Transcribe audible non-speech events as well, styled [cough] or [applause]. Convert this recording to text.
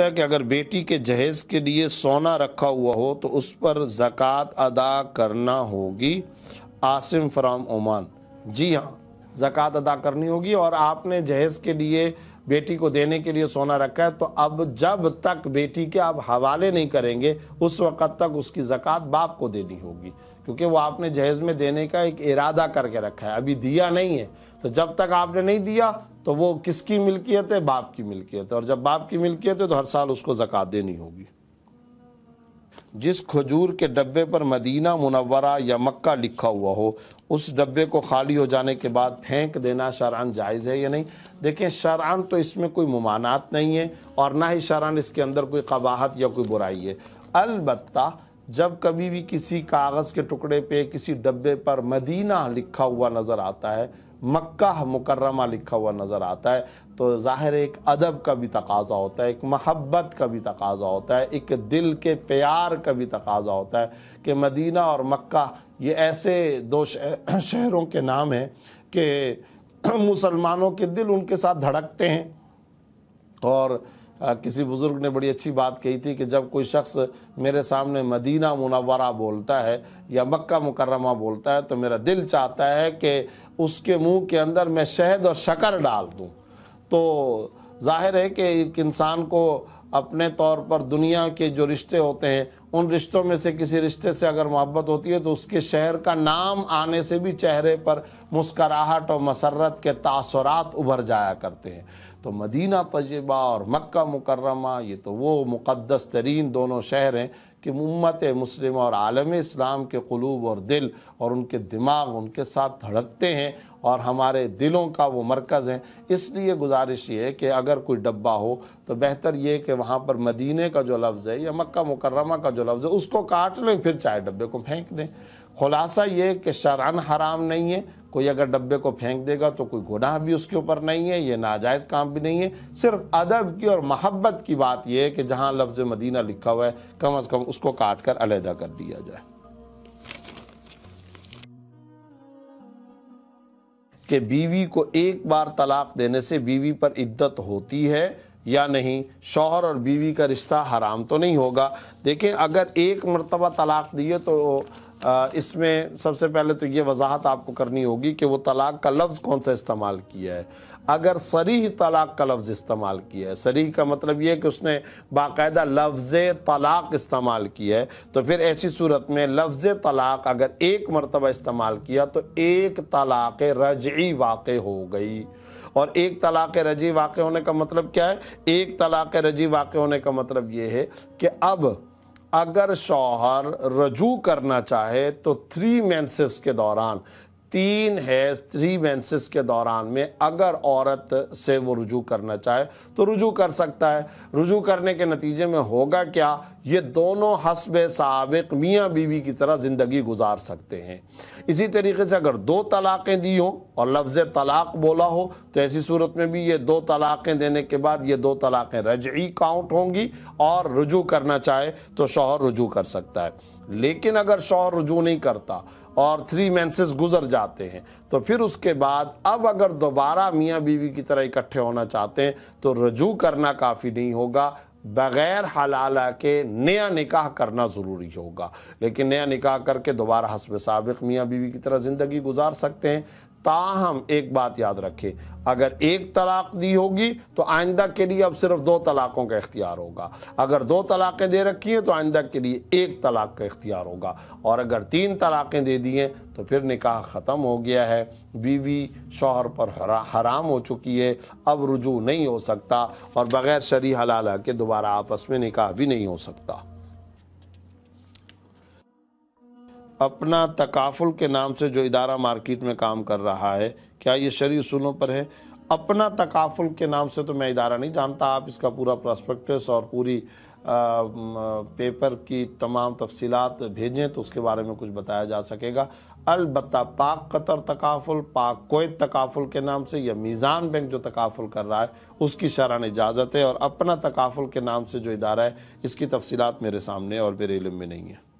है कि अगर बेटी के जहेज़ के लिए सोना रखा हुआ हो तो उस पर ज़क़़त अदा करना होगी आसिम फ्राम ओमान जी हाँ ज़क़़त अदा करनी होगी और आपने जहेज़ के लिए बेटी को देने के लिए सोना रखा है तो अब जब तक बेटी के आप हवाले नहीं करेंगे उस वक़्त तक उसकी ज़क़़त बाप को देनी होगी क्योंकि वो आपने जहेज़ में देने का एक इरादा करके रखा है अभी दिया नहीं है तो जब तक आपने नहीं दिया तो वो किसकी मिल्कियत है बाप की मिल्कियत है और जब बाप की मिल्कियत है तो हर साल उसको ज़क़़त देनी होगी जिस खजूर के डब्बे पर मदीना मुनवरा या मक्का लिखा हुआ हो उस डब्बे को खाली हो जाने के बाद फेंक देना शरान जायज़ है या नहीं देखें शरान तो इसमें कोई ममानात नहीं है और ना ही शरान इसके अंदर कोई कबाहत या कोई बुराई है अलबत् जब कभी भी किसी कागज़ के टुकड़े पे किसी डब्बे पर मदीना लिखा हुआ नज़र आता है मक्का मुकर्रमा लिखा हुआ नज़र आता है तो ज़ाहिर एक अदब का भी तकाजा होता है एक महब्बत का भी तकाजा होता है एक दिल के प्यार का भी तकाजा होता है कि मदीना और मक्का ये ऐसे दो शहरों के नाम हैं कि [clears throat] मुसलमानों के दिल उनके साथ धड़कते हैं और किसी बुज़ुर्ग ने बड़ी अच्छी बात कही थी कि जब कोई शख्स मेरे सामने मदीना मुनवरा बोलता है या मक्का मुकर्रमा बोलता है तो मेरा दिल चाहता है कि उसके मुंह के अंदर मैं शहद और शक्कर डाल दूं तो जाहिर है कि एक इंसान को अपने तौर पर दुनिया के जो रिश्ते होते हैं उन रिश्तों में से किसी रिश्ते से अगर मोहब्बत होती है तो उसके शहर का नाम आने से भी चेहरे पर मुस्कराहट और मसरत के तासरात उभर जाया करते हैं तो मदीना तयबा और मक्का मुकर्रमा ये तो वो मुक़दस तरीन दोनों शहर हैं कि उम्मत मुस्लिम और आलम इस्लाम के क़लूब और दिल और उनके दिमाग उनके साथ धड़कते हैं और हमारे दिलों का वो मरकज़ हैं इसलिए गुजारिश ये है कि अगर कोई डब्बा हो तो बेहतर ये कि वहाँ पर मदीने का जो लफ्ज़ है या मक्का मुकर्रमा का जो लफ्ज़ है उसको काट लें फिर चाय डब्बे को फेंक दें खुलासा ये कि शरान हराम नहीं है कोई अगर डब्बे को फेंक देगा तो कोई गुनाह भी उसके ऊपर नहीं है ये नाजायज़ काम भी नहीं है सिर्फ अदब की और महब्बत की बात यह है कि जहाँ लफ्ज़ मदीना लिखा हुआ है कम अज़ कम उसको काट कर अलहदा कर दिया जाए कि बीवी को एक बार तलाक देने से बीवी पर इद्दत होती है या नहीं शौहर और बीवी का रिश्ता हराम तो नहीं होगा देखें अगर एक मरतबा तलाक दिए तो इसमें सबसे पहले तो ये वजाहत आपको करनी होगी कि वो तलाक का लफ्ज़ कौन सा इस्तेमाल किया है अगर सरीह तलाक का लफ्ज़ इस्तेमाल किया है सरीह का मतलब ये कि उसने बाकायदा लफ्ज़ तलाक इस्तेमाल किया है तो फिर ऐसी सूरत में लफ्ज़ तलाक अगर एक मरतबा इस्तेमाल किया तो एक तलाक रजी वाक़ हो गई और एक तलाक़ रजी वाक़ होने का मतलब क्या है एक तलाक़ रजी वाक़ होने का मतलब ये है कि अब अगर शौहर रजू करना चाहे तो थ्री मैंसेस के दौरान तीन हैज थ्री मैंसिस के दौरान में अगर औरत से वो रुजू करना चाहे तो रुजू कर सकता है रुजू करने के नतीजे में होगा क्या ये दोनों हसब सबक मियाँ बीवी की तरह ज़िंदगी गुजार सकते हैं इसी तरीके से अगर दो तलाक़ें दी हों और लफ्ज़ तलाक़ बोला हो तो ऐसी सूरत में भी ये दो तलाक़ें देने के बाद ये दो तलाक़ें रजई काउंट होंगी और रुजू करना चाहे तो शोहर रुजू कर सकता है लेकिन अगर शोहर रुजू नहीं करता और थ्री मैंसेस गुजर जाते हैं तो फिर उसके बाद अब अगर दोबारा मियाँ बीवी की तरह इकट्ठे होना चाहते हैं तो रजू करना काफ़ी नहीं होगा बग़ैर हलाल के नया निकाह करना ज़रूरी होगा लेकिन नया निकाह करके दोबारा हसब सबक मियाँ बीवी की तरह ज़िंदगी गुजार सकते हैं ताहम एक बात याद रखें अगर एक तलाक दी होगी तो आइंदा के लिए अब सिर्फ दो तलाक़ों का इख्तियार होगा अगर दो तलाक़ें दे रखी हैं तो आइंदा के लिए एक तलाक का इख्तियार होगा और अगर तीन तलाक़ें दे दी हैं तो फिर निकाह ख़त्म हो गया है बीवी शोहर पर हरा, हराम हो चुकी है अब रुजू नहीं हो सकता और बग़ैर शरी हल के दोबारा आपस में निकाह भी नहीं हो सकता अपना तकाफुल के नाम से जो इदारा मार्केट में काम कर रहा है क्या ये शरी असूलों पर है अपना तकाफुल के नाम से तो मैं इदारा नहीं जानता आप इसका पूरा प्रॉस्पेक्टस और पूरी आ, पेपर की तमाम तफसीत भेजें तो उसके बारे में कुछ बताया जा सकेगा अलबत् पाक कतर तकाफुल पाक कोत तकाफुल के नाम से या मीज़ान बैंक जो तकाफुल कर रहा है उसकी शरण इजाज़त है और अपना तकाफुल के नाम से जो इदारा है इसकी तफसीत मेरे सामने और मेरे इलम में नहीं है